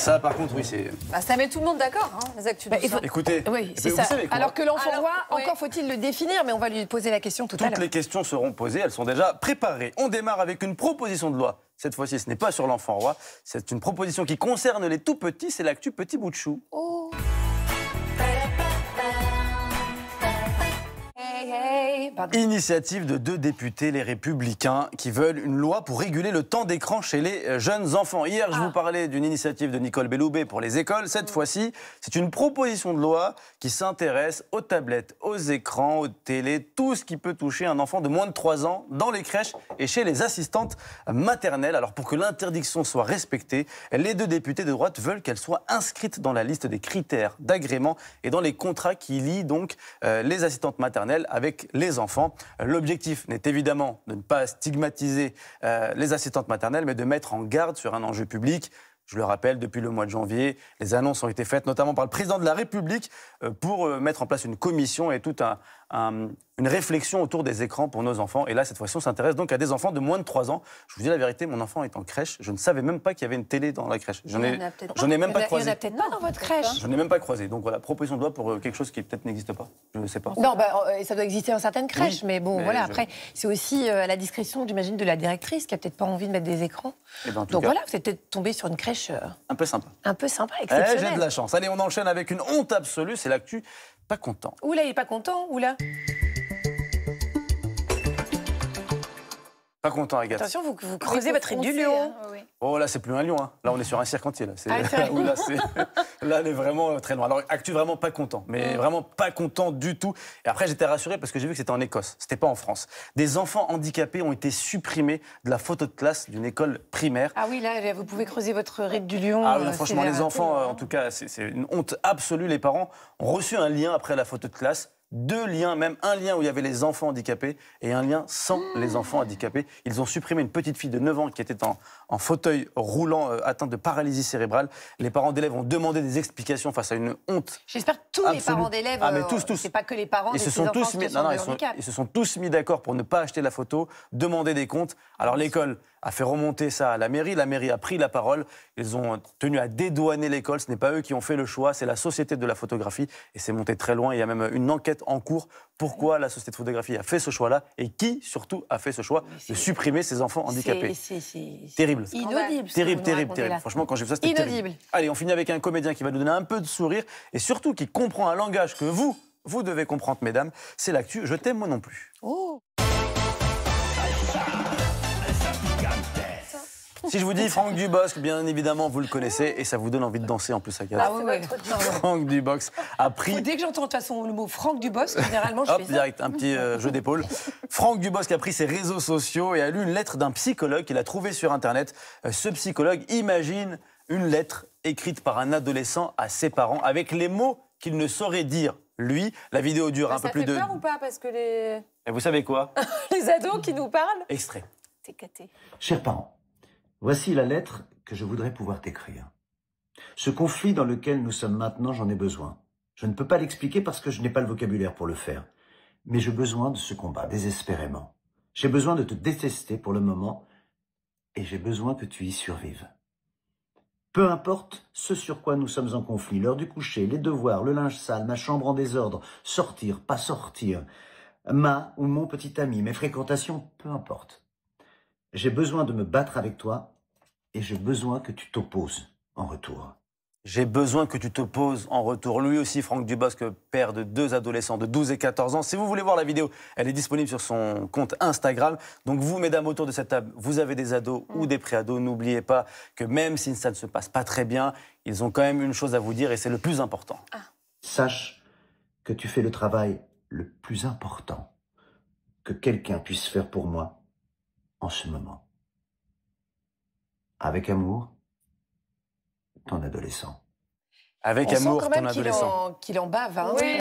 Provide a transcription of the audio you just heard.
Ça, par contre, oui, c'est. Bah, ça met tout le monde d'accord, les hein, bah, Écoutez, ah eh ben, Alors que l'enfant roi, encore faut-il le définir, mais on va lui poser la question tout à l'heure. Toutes les questions seront posées, elles sont déjà préparées. On démarre avec une proposition de loi. Cette fois-ci, ce n'est pas sur l'enfant roi, c'est une proposition qui concerne les tout petits, c'est l'actu Petit Bout de Chou. Oh, Initiative de deux députés, les Républicains, qui veulent une loi pour réguler le temps d'écran chez les jeunes enfants. Hier, je ah. vous parlais d'une initiative de Nicole Belloubet pour les écoles. Cette mm. fois-ci, c'est une proposition de loi qui s'intéresse aux tablettes, aux écrans, aux télés, tout ce qui peut toucher un enfant de moins de 3 ans dans les crèches et chez les assistantes maternelles. Alors, pour que l'interdiction soit respectée, les deux députés de droite veulent qu'elle soit inscrite dans la liste des critères d'agrément et dans les contrats qui lient donc euh, les assistantes maternelles avec les enfants enfants. L'objectif n'est évidemment de ne pas stigmatiser euh, les assistantes maternelles, mais de mettre en garde sur un enjeu public. Je le rappelle, depuis le mois de janvier, les annonces ont été faites notamment par le président de la République euh, pour euh, mettre en place une commission et tout un une réflexion autour des écrans pour nos enfants. Et là, cette fois-ci, on s'intéresse donc à des enfants de moins de 3 ans. Je vous dis la vérité, mon enfant est en crèche. Je ne savais même pas qu'il y avait une télé dans la crèche. J'en ai, même pas croisé. Il y en a peut-être pas dans votre crèche. Je n'ai même pas croisé. Donc voilà, proposition de loi pour euh, quelque chose qui peut-être n'existe pas. Je ne sais pas. Non, bah, euh, ça doit exister dans certaines crèches, mais bon, voilà. Après, c'est aussi euh, à la discrétion, j'imagine, de la directrice qui a peut-être pas envie de mettre des écrans. Eh ben, donc voilà, vous êtes peut-être tombé sur une crèche. Un peu sympa. Un peu sympa, eh, j'ai de la chance. Allez, on enchaîne avec une honte absolue. C'est l'actu. Pas content. Oula, il est pas content. Oula. Pas content, Agathe. Attention, vous, creusez votre du lion. Hein. Hein. Oh là, c'est plus un lion. Hein. Là, on est sur un cirque entier. Là, c'est... Ah, là, est... on est vraiment très loin. Alors, actu vraiment pas content, mais mm. vraiment pas content du tout. Et après, j'étais rassuré parce que j'ai vu que c'était en Écosse, c'était pas en France. Des enfants handicapés ont été supprimés de la photo de classe d'une école primaire. Ah oui, là, vous pouvez creuser votre ride du lion. Ah euh, franchement, les enfants, euh, en tout cas, c'est, une honte absolue. Les parents ont reçu un lien après la photo de classe deux liens, même un lien où il y avait les enfants handicapés et un lien sans les enfants handicapés. Ils ont supprimé une petite fille de 9 ans qui était en, fauteuil roulant euh, atteinte de paralysie cérébrale. Les parents d'élèves ont demandé des explications face à une honte. J'espère que tous les parents d'élèves. Ah, mais tous, euh, tous. C'est pas que les parents. se sont tous mis. ils se sont tous mis d'accord pour ne pas acheter la photo, demander des comptes. Alors l'école a fait remonter ça à la mairie. La mairie a pris la parole. Ils ont tenu à dédouaner l'école. Ce n'est pas eux qui ont fait le choix, c'est la société de la photographie. Et c'est monté très loin. Il y a même une enquête en cours. Pourquoi la société de photographie a fait ce choix-là et qui, surtout, a fait ce choix de supprimer ces enfants handicapés terrible. Inaudible. Terrible, terrible, terrible. Franchement, quand j'ai vu ça, c'était terrible. Allez, on finit avec un comédien qui va nous donner un peu de sourire et surtout qui comprend un langage que vous, vous devez comprendre, mesdames. C'est l'actu Je t'aime moi non plus. Oh Si je vous dis Franck Dubosc, bien évidemment, vous le connaissez et ça vous donne envie de danser en plus à quatre. Ah, oui, Franck Dubosc a pris. Dès que j'entends de toute façon le mot Franck Dubosc, généralement, je Hop, direct, un petit euh, jeu d'épaule. Franck Dubosc a pris ses réseaux sociaux et a lu une lettre d'un psychologue qu'il a trouvé sur Internet. Euh, ce psychologue imagine une lettre écrite par un adolescent à ses parents avec les mots qu'il ne saurait dire lui. La vidéo dure un peu plus de. Ça fait peur ou pas Parce que les. Et eh, vous savez quoi Les ados qui nous parlent Extrait. T'es Chers parents, Voici la lettre que je voudrais pouvoir t'écrire. Ce conflit dans lequel nous sommes maintenant, j'en ai besoin. Je ne peux pas l'expliquer parce que je n'ai pas le vocabulaire pour le faire. Mais j'ai besoin de ce combat, désespérément. J'ai besoin de te détester pour le moment, et j'ai besoin que tu y survives. Peu importe ce sur quoi nous sommes en conflit, l'heure du coucher, les devoirs, le linge sale, ma chambre en désordre, sortir, pas sortir, ma ou mon petit ami, mes fréquentations, peu importe j'ai besoin de me battre avec toi et j'ai besoin que tu t'opposes en retour. J'ai besoin que tu t'opposes en retour. Lui aussi, Franck Dubosc, père de deux adolescents de 12 et 14 ans. Si vous voulez voir la vidéo, elle est disponible sur son compte Instagram. Donc vous, mesdames, autour de cette table, vous avez des ados ou des pré-ados. N'oubliez pas que même si ça ne se passe pas très bien, ils ont quand même une chose à vous dire et c'est le plus important. Ah. Sache que tu fais le travail le plus important que quelqu'un puisse faire pour moi en ce moment. Avec amour, ton adolescent. Avec amour, ton adolescent. bave.